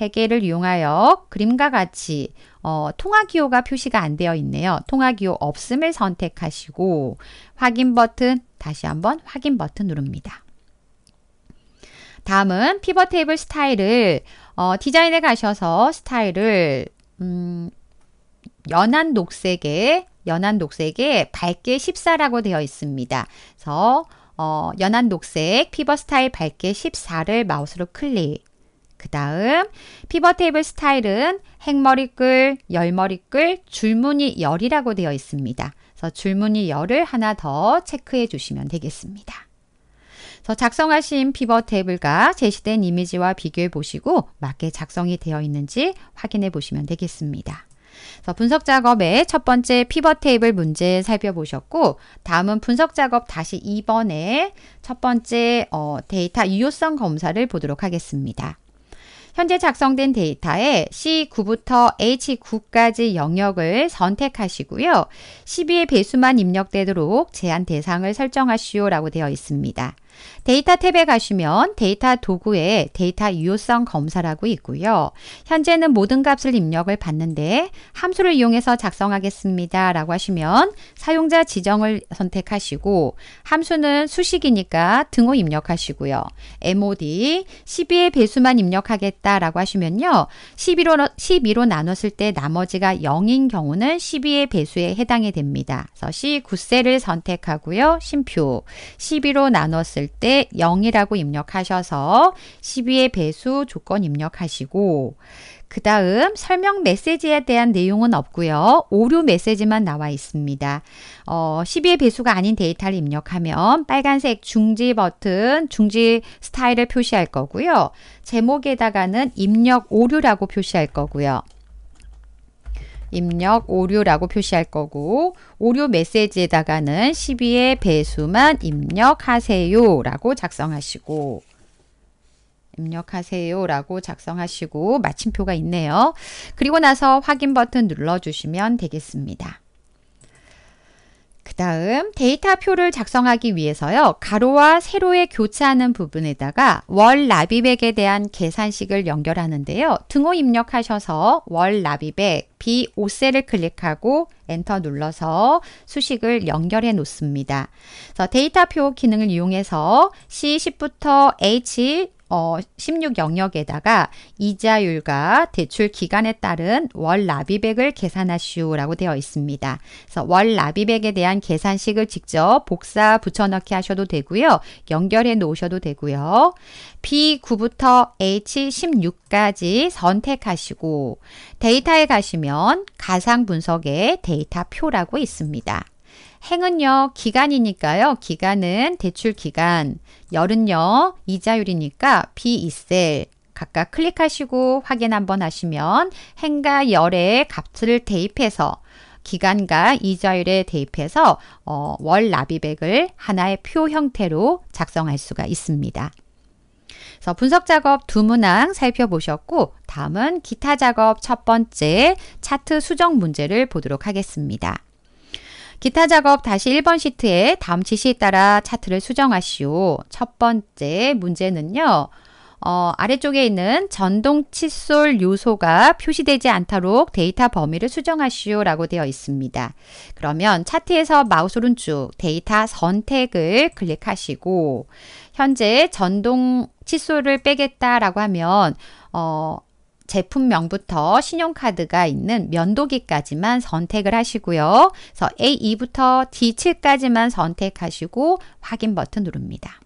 베개를 이용하여 그림과 같이 어, 통화기호가 표시가 안 되어 있네요. 통화기호 없음을 선택하시고 확인 버튼 다시 한번 확인 버튼 누릅니다. 다음은 피벗 테이블 스타일을 어, 디자인에 가셔서 스타일을 음, 연한 녹색에 연한 녹색에 밝게 14라고 되어 있습니다. 그래서 어, 연한 녹색 피벗 스타일 밝게 14를 마우스로 클릭 그 다음 피벗 테이블 스타일은 행머리글, 열머리글, 줄무늬 열이라고 되어 있습니다. 그래서 줄무늬 열을 하나 더 체크해 주시면 되겠습니다. 그래서 작성하신 피벗 테이블과 제시된 이미지와 비교해 보시고 맞게 작성이 되어 있는지 확인해 보시면 되겠습니다. 분석 작업의 첫 번째 피벗 테이블 문제 살펴보셨고 다음은 분석 작업 다시 2번의 첫 번째 어, 데이터 유효성 검사를 보도록 하겠습니다. 현재 작성된 데이터에 C9부터 H9까지 영역을 선택하시고요. 12의 배수만 입력되도록 제한 대상을 설정하시오라고 되어 있습니다. 데이터 탭에 가시면 데이터 도구에 데이터 유효성 검사라고 있고요. 현재는 모든 값을 입력을 받는데 함수를 이용해서 작성하겠습니다. 라고 하시면 사용자 지정을 선택하시고 함수는 수식이니까 등호 입력하시고요. MOD 12의 배수만 입력하겠다라고 하시면요. 11로, 12로 나눴을 때 나머지가 0인 경우는 12의 배수에 해당이 됩니다. 그래서 c 9세를 선택하고요. 심표 12로 나눴을 나왔을 때 0이라고 입력하셔서 12의 배수 조건 입력하시고 그 다음 설명 메시지에 대한 내용은 없고요. 오류 메시지만 나와 있습니다. 어, 12의 배수가 아닌 데이터를 입력하면 빨간색 중지 버튼, 중지 스타일을 표시할 거고요. 제목에다가는 입력 오류라고 표시할 거고요. 입력 오류라고 표시할 거고 오류 메시지에다가는 12의 배수만 입력하세요 라고 작성하시고 입력하세요 라고 작성하시고 마침표가 있네요. 그리고 나서 확인 버튼 눌러주시면 되겠습니다. 그 다음 데이터표를 작성하기 위해서요. 가로와 세로에 교차하는 부분에다가 월라비백에 대한 계산식을 연결하는데요. 등호 입력하셔서 월 라비백 B5셀을 클릭하고 엔터 눌러서 수식을 연결해 놓습니다. 그래서 데이터표 기능을 이용해서 C10부터 H 어, 16 영역에다가 이자율과 대출 기간에 따른 월 라비백을 계산하시오라고 되어 있습니다. 그래서 월 라비백에 대한 계산식을 직접 복사 붙여넣기 하셔도 되고요. 연결해 놓으셔도 되고요. B9부터 H16까지 선택하시고 데이터에 가시면 가상 분석의 데이터 표라고 있습니다. 행은요, 기간이니까요. 기간은 대출 기간. 열은요, 이자율이니까 비이셀. 각각 클릭하시고 확인 한번 하시면 행과 열의 값을 대입해서 기간과 이자율에 대입해서 어, 월 납입액을 하나의 표 형태로 작성할 수가 있습니다. 그래서 분석 작업 두 문항 살펴보셨고 다음은 기타 작업 첫 번째 차트 수정 문제를 보도록 하겠습니다. 기타 작업 다시 1번 시트에 다음 지시에 따라 차트를 수정하시오. 첫 번째 문제는요. 어, 아래쪽에 있는 전동 칫솔 요소가 표시되지 않도록 데이터 범위를 수정하시오 라고 되어 있습니다. 그러면 차트에서 마우스 오른쪽 데이터 선택을 클릭하시고 현재 전동 칫솔을 빼겠다라고 하면 어, 제품명부터 신용카드가 있는 면도기까지만 선택을 하시고요. 그래서 A2부터 D7까지만 선택하시고 확인 버튼 누릅니다.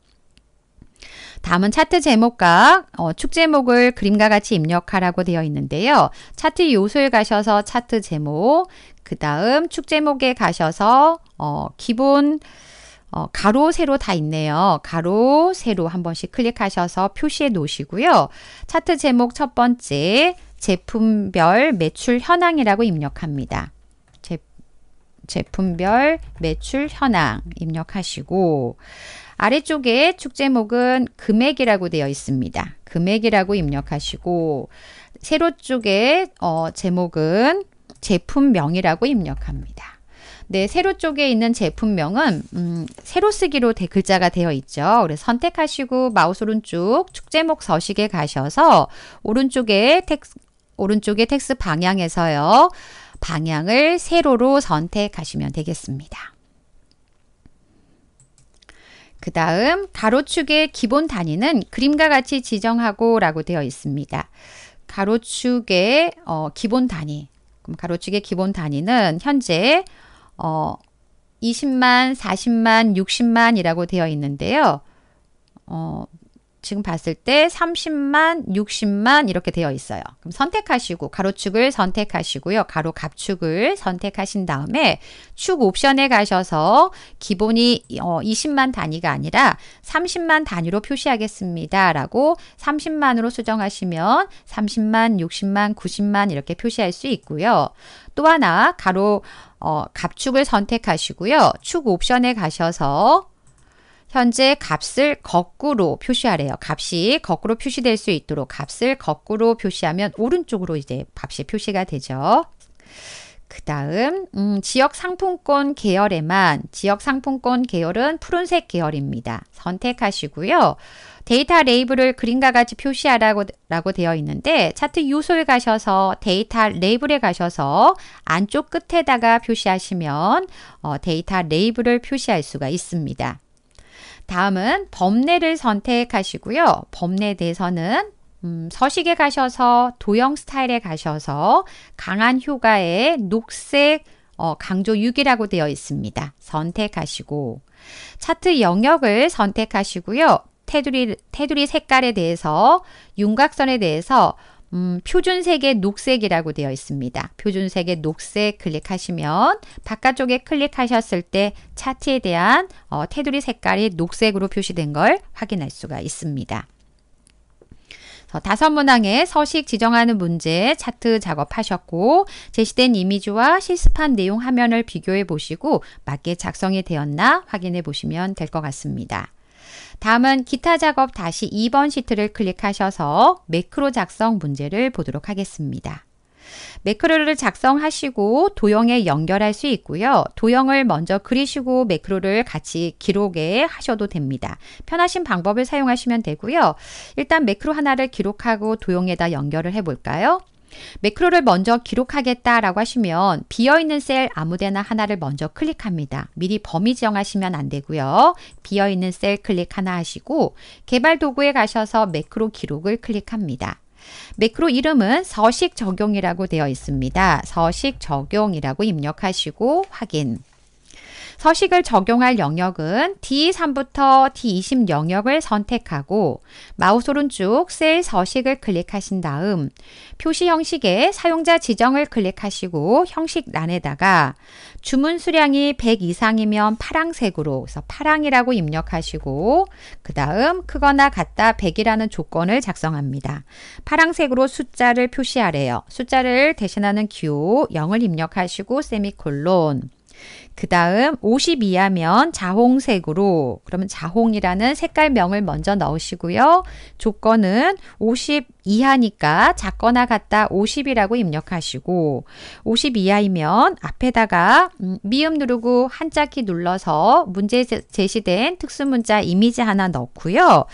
다음은 차트 제목과 어, 축 제목을 그림과 같이 입력하라고 되어 있는데요. 차트 요소에 가셔서 차트 제목, 그 다음 축 제목에 가셔서 어, 기본 어, 가로, 세로 다 있네요. 가로, 세로 한 번씩 클릭하셔서 표시해 놓으시고요. 차트 제목 첫 번째 제품별 매출 현황이라고 입력합니다. 제, 제품별 매출 현황 입력하시고 아래쪽에 축제목은 금액이라고 되어 있습니다. 금액이라고 입력하시고 세로 쪽에 어, 제목은 제품명이라고 입력합니다. 네, 세로 쪽에 있는 제품명은 음, 세로 쓰기로 대, 글자가 되어 있죠. 그래서 선택하시고 마우스 오른쪽 축제목 서식에 가셔서 오른쪽에 텍스 오른쪽에 텍스 방향에서요. 방향을 세로로 선택하시면 되겠습니다. 그 다음 가로축의 기본 단위는 그림과 같이 지정하고 라고 되어 있습니다. 가로축의 어, 기본 단위 그럼 가로축의 기본 단위는 현재 어, 20만, 40만, 60만이라고 되어 있는데요. 어, 지금 봤을 때 30만, 60만 이렇게 되어 있어요. 그럼 선택하시고 가로축을 선택하시고요. 가로 갑축을 선택하신 다음에 축 옵션에 가셔서 기본이 20만 어, 단위가 아니라 30만 단위로 표시하겠습니다. 라고 30만으로 수정하시면 30만, 60만, 90만 이렇게 표시할 수 있고요. 또 하나 가로 어, 값축을 선택하시고요. 축 옵션에 가셔서 현재 값을 거꾸로 표시하래요. 값이 거꾸로 표시될 수 있도록 값을 거꾸로 표시하면 오른쪽으로 이제 값이 표시가 되죠. 그 다음 음, 지역 상품권 계열에만 지역 상품권 계열은 푸른색 계열입니다. 선택하시고요. 데이터 레이블을 그림과 같이 표시하라고 라고 되어 있는데 차트 요소에 가셔서 데이터 레이블에 가셔서 안쪽 끝에다가 표시하시면 어, 데이터 레이블을 표시할 수가 있습니다. 다음은 범례를 선택하시고요. 범례에 대해서는 음, 서식에 가셔서 도형 스타일에 가셔서 강한 효과에 녹색 어, 강조 6이라고 되어 있습니다. 선택하시고 차트 영역을 선택하시고요. 테두리, 테두리 색깔에 대해서 윤곽선에 대해서 음, 표준색의 녹색이라고 되어 있습니다. 표준색의 녹색 클릭하시면 바깥쪽에 클릭하셨을 때 차트에 대한 어, 테두리 색깔이 녹색으로 표시된 걸 확인할 수가 있습니다. 어, 다섯 문항의 서식 지정하는 문제 차트 작업하셨고 제시된 이미지와 실습한 내용 화면을 비교해 보시고 맞게 작성이 되었나 확인해 보시면 될 것 같습니다. 다음은 기타 작업 다시 2번 시트를 클릭하셔서 매크로 작성 문제를 보도록 하겠습니다. 매크로를 작성하시고 도형에 연결할 수 있고요. 도형을 먼저 그리시고 매크로를 같이 기록에 하셔도 됩니다. 편하신 방법을 사용하시면 되고요. 일단 매크로 하나를 기록하고 도형에다 연결을 해볼까요? 매크로를 먼저 기록하겠다라고 하시면 비어있는 셀 아무데나 하나를 먼저 클릭합니다. 미리 범위 지정하시면 안 되고요. 비어있는 셀 클릭 하나 하시고 개발 도구에 가셔서 매크로 기록을 클릭합니다. 매크로 이름은 서식 적용이라고 되어 있습니다. 서식 적용이라고 입력하시고 확인. 서식을 적용할 영역은 D3부터 D20 영역을 선택하고 마우스 오른쪽 셀 서식을 클릭하신 다음 표시 형식의 사용자 지정을 클릭하시고 형식란에다가 주문 수량이 100 이상이면 파랑색으로 그래서 파랑이라고 입력하시고 그 다음 크거나 같다 100이라는 조건을 작성합니다. 파랑색으로 숫자를 표시하래요. 숫자를 대신하는 기호 0을 입력하시고 세미콜론 그 다음 5 2하면 자홍색으로 그러면 자홍이라는 색깔명을 먼저 넣으시고요. 조건은 5 2하니까 작거나 같다 50이라고 입력하시고 5 2하이면 앞에다가 음, 미음 누르고 한자키 눌러서 문제 제시된 특수문자 이미지 하나 넣고요.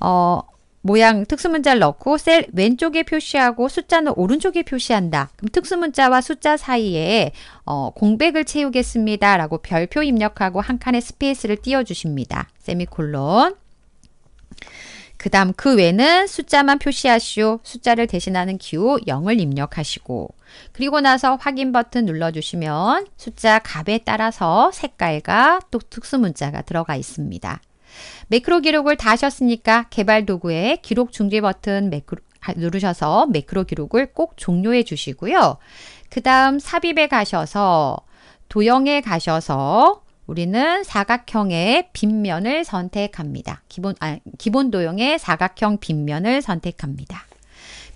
어, 모양 특수문자를 넣고 셀 왼쪽에 표시하고 숫자는 오른쪽에 표시한다. 그럼 특수문자와 숫자 사이에 어, 공백을 채우겠습니다. 라고 별표 입력하고 한 칸의 스페이스를 띄워주십니다. 세미콜론 그 다음 그 외는 숫자만 표시하시오. 숫자를 대신하는 기호 0을 입력하시고 그리고 나서 확인 버튼 눌러주시면 숫자 값에 따라서 색깔과 또 특수문자가 들어가 있습니다. 매크로 기록을 다 하셨으니까 개발 도구에 기록 중지 버튼 매크로, 아, 누르셔서 매크로 기록을 꼭 종료해 주시고요. 그 다음 삽입에 가셔서 도형에 가셔서 우리는 사각형의 빗면을 선택합니다. 기본, 아, 기본 도형의 사각형 빗면을 선택합니다.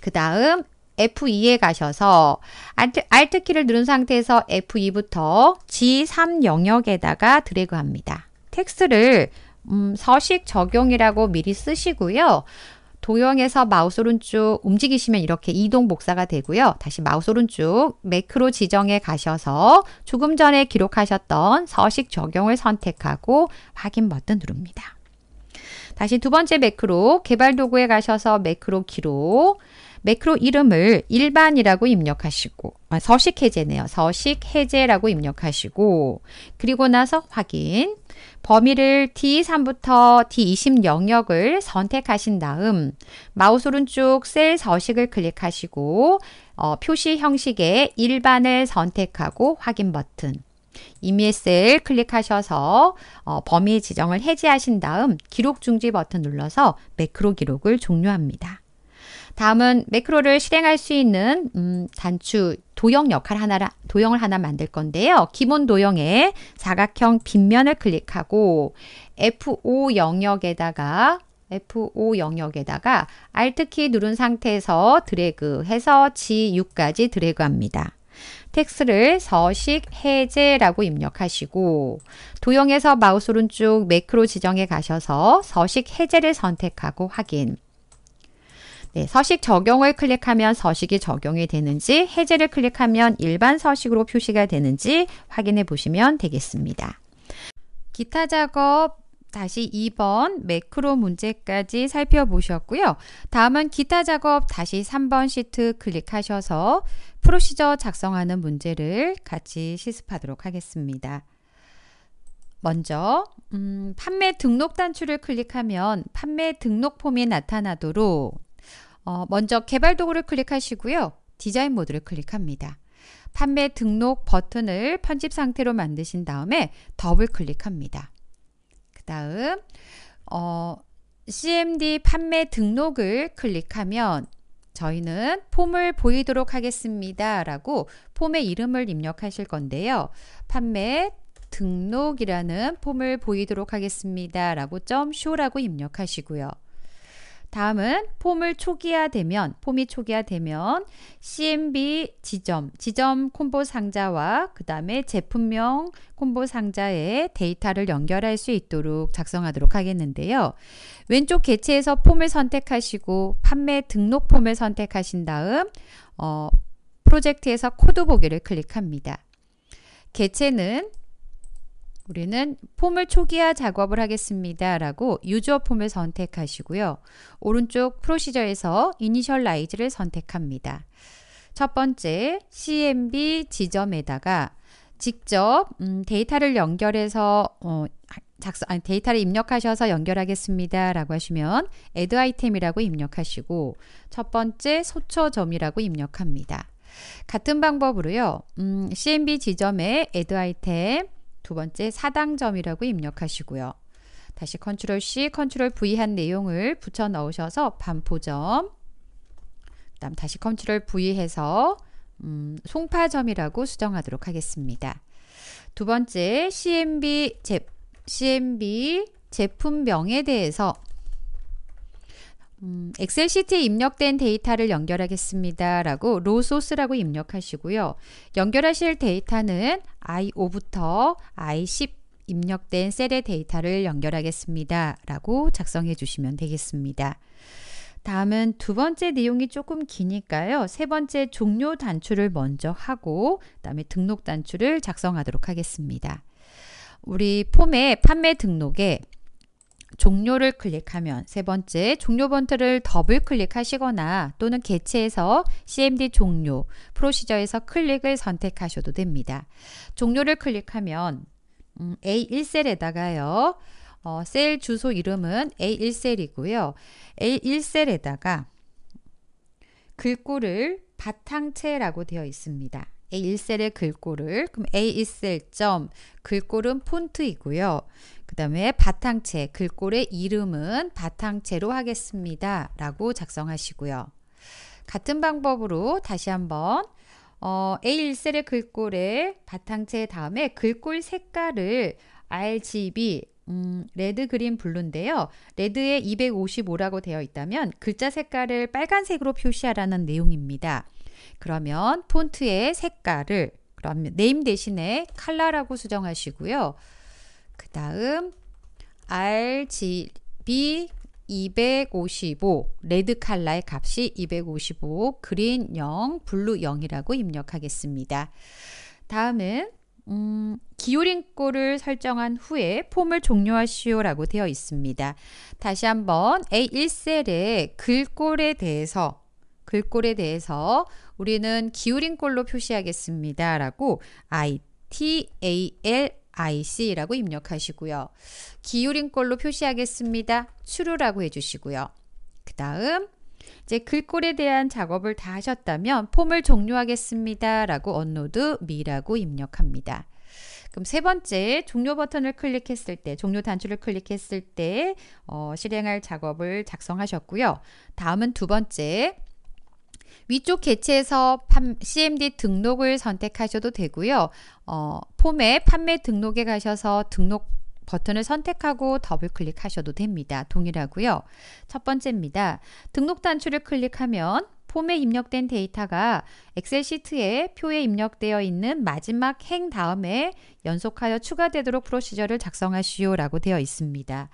그 다음 F2에 가셔서 Alt, Alt 누른 상태에서 F2부터 G3 영역에다가 드래그합니다. 텍스트를 음, 서식 적용이라고 미리 쓰시고요. 도형에서 마우스 오른쪽 움직이시면 이렇게 이동 복사가 되고요. 다시 마우스 오른쪽 매크로 지정에 가셔서 조금 전에 기록하셨던 서식 적용을 선택하고 확인 버튼 누릅니다. 다시 두 번째 매크로 개발 도구에 가셔서 매크로 기록 매크로 이름을 일반이라고 입력하시고 아, 서식 해제네요. 서식 해제라고 입력하시고 그리고 나서 확인 범위를 D3부터 D20 영역을 선택하신 다음 마우스 오른쪽 셀 서식을 클릭하시고 어, 표시 형식의 일반을 선택하고 확인 버튼 이미의 셀 클릭하셔서 어, 범위 지정을 해제하신 다음 기록 중지 버튼 눌러서 매크로 기록을 종료합니다. 다음은 매크로를 실행할 수 있는 음, 단추 도형 역할 하나를 도형을 하나 만들 건데요. 기본 도형에 사각형 빗면을 클릭하고 F5 영역에다가 F5 영역에다가 Alt키 누른 상태에서 드래그해서 G6까지 드래그합니다. 텍스트를 서식 해제라고 입력하시고 도형에서 마우스 오른쪽 매크로 지정에 가셔서 서식 해제를 선택하고 확인 네, 서식 적용을 클릭하면 서식이 적용이 되는지 해제를 클릭하면 일반 서식으로 표시가 되는지 확인해 보시면 되겠습니다. 기타 작업 다시 2번 매크로 문제까지 살펴보셨고요. 다음은 기타 작업 다시 3번 시트 클릭하셔서 프로시저 작성하는 문제를 같이 시습하도록 하겠습니다. 먼저 음, 판매 등록 단추를 클릭하면 판매 등록 폼이 나타나도록 어, 먼저 개발 도구를 클릭하시고요. 디자인 모드를 클릭합니다. 판매 등록 버튼을 편집 상태로 만드신 다음에 더블 클릭합니다. 그 다음 어, CMD 판매 등록을 클릭하면 저희는 폼을 보이도록 하겠습니다. 라고 폼의 이름을 입력하실 건데요. 판매 등록이라는 폼을 보이도록 하겠습니다. 라고 점 show라고 입력하시고요. 다음은 폼을 초기화되면 폼이 초기화되면 CMB 지점 지점 콤보 상자와 그 다음에 제품명 콤보 상자에 데이터를 연결할 수 있도록 작성하도록 하겠는데요. 왼쪽 개체에서 폼을 선택하시고 판매 등록 폼을 선택하신 다음 어, 프로젝트에서 코드 보기를 클릭합니다. 개체는 우리는 폼을 초기화 작업을 하겠습니다. 라고 유저 폼을 선택하시고요. 오른쪽 프로시저에서 이니셜라이즈를 선택합니다. 첫 번째 CMB 지점에다가 직접 음, 데이터를 연결해서 어, 작성, 아니, 데이터를 입력하셔서 연결하겠습니다. 라고 하시면 add 아이템이라고 입력하시고 첫 번째 소초점이라고 입력합니다. 같은 방법으로요. 음, CMB 지점에 add 아이템 두 번째 사당점이라고 입력하시고요. 다시 컨트롤 C, 컨트롤 V 한 내용을 붙여 넣으셔서 반포점 그다음 다시 컨트롤 V 해서 음, 송파점이라고 수정하도록 하겠습니다. 두 번째 CMB 제, CMB 제품명에 대해서 음, 엑셀 시트에 입력된 데이터를 연결하겠습니다. 라고 로 소스라고 입력하시고요. 연결하실 데이터는 i5부터 i10 입력된 셀의 데이터를 연결하겠습니다. 라고 작성해 주시면 되겠습니다. 다음은 두 번째 내용이 조금 기니까요. 세 번째 종료 단추를 먼저 하고 그다음에 등록 단추를 작성하도록 하겠습니다. 우리 폼의 판매 등록에 종료를 클릭하면 세 번째 종료 버튼을 더블 클릭하시거나 또는 개체에서 CMD 종료 프로시저에서 클릭을 선택하셔도 됩니다. 종료를 클릭하면 음, A1셀에다가요. 어, 셀 주소 이름은 A1셀이고요. A1셀에다가 글꼴을 바탕체라고 되어 있습니다. A1셀의 글꼴을 그럼 A1셀 점 글꼴은 폰트이고요. 그 다음에 바탕체 글꼴의 이름은 바탕체로 하겠습니다. 라고 작성하시고요. 같은 방법으로 다시 한번 어, A1셀의 글꼴에 바탕체 다음에 글꼴 색깔을 RGB 음, 레드 그린 블루인데요. 레드에 255라고 되어 있다면 글자 색깔을 빨간색으로 표시하라는 내용입니다. 그러면 폰트의 색깔을 그럼 네임 대신에 칼라라고 수정하시고요. 그 다음 RGB 255 레드 칼라의 값이 255 그린 0 블루 0이라고 입력하겠습니다. 다음은 음, 기울임꼴을 설정한 후에 폼을 종료하시오라고 되어 있습니다. 다시 한번 A1셀의 글꼴에 대해서 글꼴에 대해서 우리는 기울인 꼴로 표시하겠습니다. 라고 ITALIC라고 입력하시고요. 기울인 꼴로 표시하겠습니다. 추루라고 해주시고요. 그 다음 이제 글꼴에 대한 작업을 다 하셨다면 폼을 종료하겠습니다. 라고 언로드 미라고 입력합니다. 그럼 세 번째 종료 버튼을 클릭했을 때 종료 단추를 클릭했을 때 어, 실행할 작업을 작성하셨고요. 다음은 두 번째 위쪽 개체에서 CMD 등록을 선택하셔도 되고요. 어, 폼에 판매 등록에 가셔서 등록 버튼을 선택하고 더블 클릭하셔도 됩니다. 동일하고요. 첫 번째입니다. 등록 단추를 클릭하면 폼에 입력된 데이터가 엑셀 시트에 표에 입력되어 있는 마지막 행 다음에 연속하여 추가되도록 프로시저를 작성하시오 라고 되어 있습니다.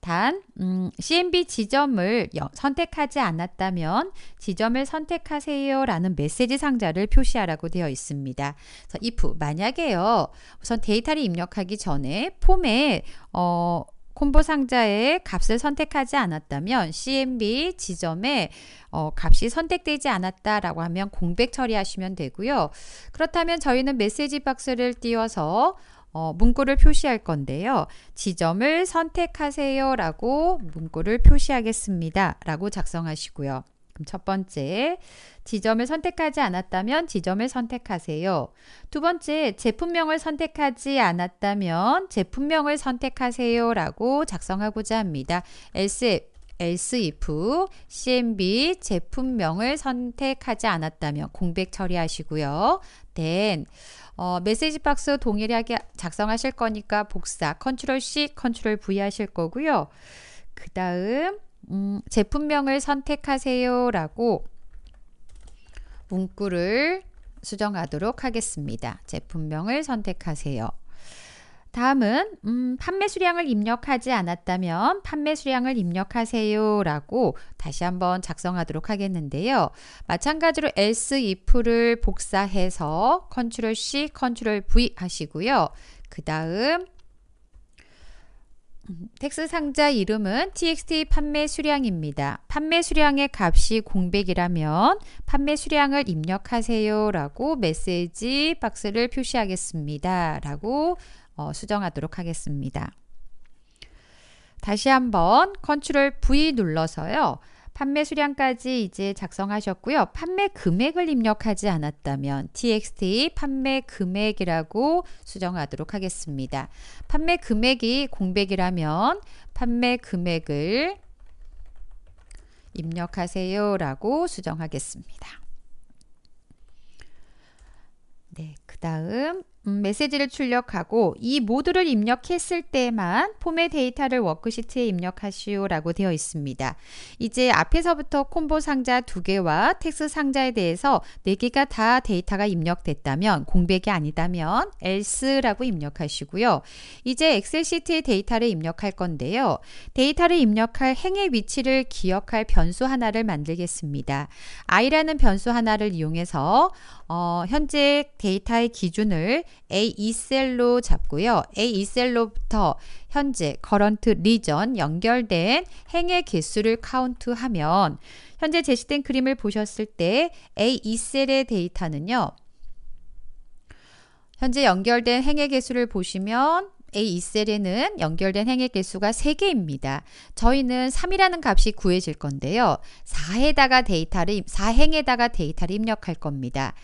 단, 음, CMB 지점을 선택하지 않았다면 지점을 선택하세요 라는 메시지 상자를 표시하라고 되어 있습니다. 그래서 if, 만약에요. 우선 데이터를 입력하기 전에 폼에, 어, 콤보 상자의 값을 선택하지 않았다면 CMB 지점에 어, 값이 선택되지 않았다라고 하면 공백 처리하시면 되고요. 그렇다면 저희는 메시지 박스를 띄워서 어, 문구를 표시할 건데요. 지점을 선택하세요라고 문구를 표시하겠습니다라고 작성하시고요. 그럼 첫 번째, 지점을 선택하지 않았다면 지점을 선택하세요. 두 번째, 제품명을 선택하지 않았다면 제품명을 선택하세요. 라고 작성하고자 합니다. else, else if, cmb, 제품명을 선택하지 않았다면 공백 처리하시고요. then, 어, 메시지 박스 동일하게 작성하실 거니까 복사, 컨트롤 C, 컨트롤 V 하실 거고요. 그 다음, 음, 제품명을 선택하세요라고 문구를 수정하도록 하겠습니다. 제품명을 선택하세요. 다음은 음, 판매 수량을 입력하지 않았다면 판매 수량을 입력하세요라고 다시 한번 작성하도록 하겠는데요. 마찬가지로 else if를 복사해서 컨트롤 C, 컨트롤 V 하시고요. 그 다음 텍스 상자 이름은 txt 판매 수량입니다. 판매 수량의 값이 공백이라면 판매 수량을 입력하세요 라고 메시지 박스를 표시하겠습니다. 라고 어, 수정하도록 하겠습니다. 다시 한번 컨트롤 V 눌러서요. 판매 수량까지 이제 작성하셨고요. 판매 금액을 입력하지 않았다면 txt 판매 금액이라고 수정하도록 하겠습니다. 판매 금액이 공백이라면 판매 금액을 입력하세요 라고 수정하겠습니다. 네, 그 다음 음, 메시지를 출력하고 이 모두를 입력했을 때만 폼의 데이터를 워크시트에 입력하시오라고 되어 있습니다. 이제 앞에서부터 콤보 상자 2개와 텍스 상자에 대해서 4개가 다 데이터가 입력됐다면 공백이 아니다면 else라고 입력하시고요. 이제 엑셀 시트에 데이터를 입력할 건데요. 데이터를 입력할 행의 위치를 기억할 변수 하나를 만들겠습니다. i라는 변수 하나를 이용해서 어, 현재 데이터의 기준을 A2셀로 잡고요. A2셀로부터 현재 current region 연결된 행의 개수를 카운트하면 현재 제시된 그림을 보셨을 때 A2셀의 데이터는요. 현재 연결된 행의 개수를 보시면 A2셀에는 연결된 행의 개수가 3개입니다. 저희는 3이라는 값이 구해질 건데요. 4에다가 데이터를 4행에다가 데이터를 입력할 겁니다.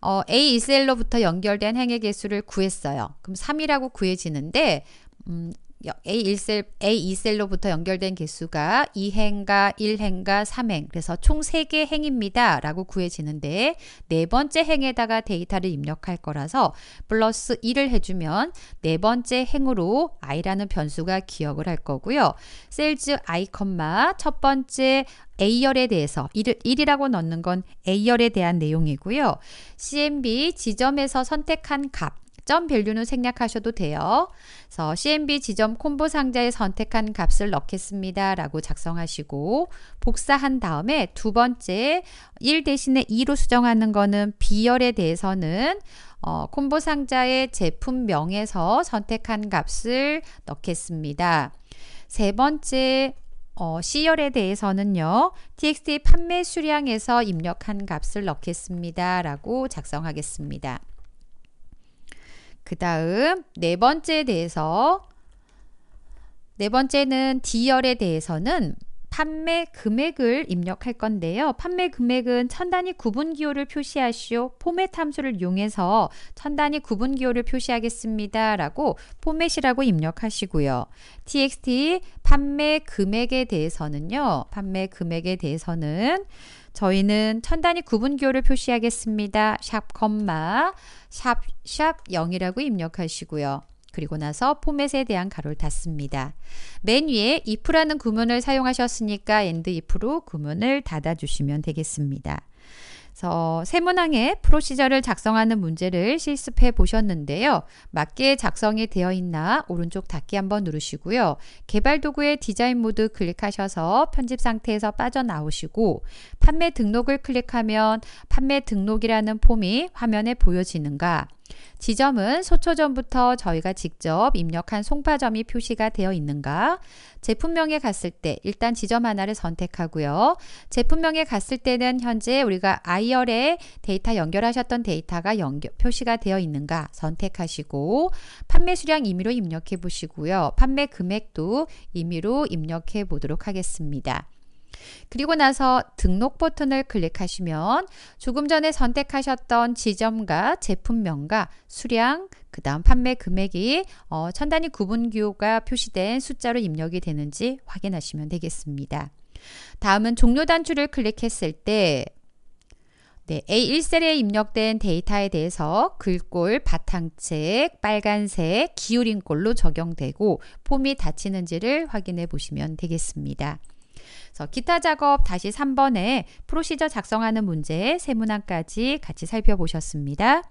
어, A2셀로부터 연결된 행의 개수를 구했어요. 그럼 3이라고 구해지는데 음, A1셀, A2셀로부터 연결된 개수가 2행과 1행과 3행 그래서 총 3개 행입니다 라고 구해지는데 네 번째 행에다가 데이터를 입력할 거라서 플러스 1을 해주면 네 번째 행으로 i라는 변수가 기억을 할 거고요 셀즈 i, 첫 번째 A열에 대해서 1, 이라고 넣는 건 A열에 대한 내용이고요. CMB 지점에서 선택한 값 약점 밸류는 생략하셔도 돼요. 그래서 CMB 지점 콤보 상자에 선택한 값을 넣겠습니다. 라고 작성하시고 복사한 다음에 두 번째 1 대신에 2로 수정하는 거는 B열에 대해서는 어, 콤보 상자의 제품명에서 선택한 값을 넣겠습니다. 세 번째 어, C열에 대해서는요. txt 판매 수량에서 입력한 값을 넣겠습니다. 라고 작성하겠습니다. 그 다음 네 번째에 대해서 네 번째는 D열에 대해서는 판매 금액을 입력할 건데요. 판매 금액은 천 단위 구분 기호를 표시하시오. 포맷 함수를 이용해서 천 단위 구분 기호를 표시하겠습니다. 라고 포맷이라고 입력하시고요. txt 판매 금액에 대해서는요. 판매 금액에 대해서는 저희는 천 단위 구분 기호를 표시하겠습니다. 샵, 콤마, 샵, 샵 0이라고 입력하시고요. 그리고 나서 포맷에 대한 가로를 닫습니다. 맨 위에 if라는 구문을 사용하셨으니까 and if로 구문을 닫아주시면 되겠습니다. 그래서 세문항에 프로시저를 작성하는 문제를 실습해 보셨는데요. 맞게 작성이 되어 있나 오른쪽 닫기 한번 누르시고요. 개발 도구의 디자인 모드 클릭하셔서 편집 상태에서 빠져나오시고 판매 등록을 클릭하면 판매 등록이라는 폼이 화면에 보여지는가 지점은 소초점부터 저희가 직접 입력한 송파점이 표시가 되어 있는가? 제품명에 갔을 때 일단 지점 하나를 선택하고요. 제품명에 갔을 때는 현재 우리가 아이얼에 데이터 연결하셨던 데이터가 연결, 표시가 되어 있는가 선택하시고 판매 수량 임의로 입력해 보시고요. 판매 금액도 임의로 입력해 보도록 하겠습니다. 그리고 나서 등록 버튼을 클릭하시면 조금 전에 선택하셨던 지점과 제품명과 수량, 그 다음 판매 금액이 어, 천단위 구분기호가 표시된 숫자로 입력이 되는지 확인하시면 되겠습니다. 다음은 종료 단추를 클릭했을 때 네, A1셀에 입력된 데이터에 대해서 글꼴, 바탕색, 빨간색, 기울인 꼴로 적용되고 폼이 닫히는지를 확인해 보시면 되겠습니다. 그래서 기타 작업 다시 3번에 프로시저 작성하는 문제 세문항까지 같이 살펴보셨습니다.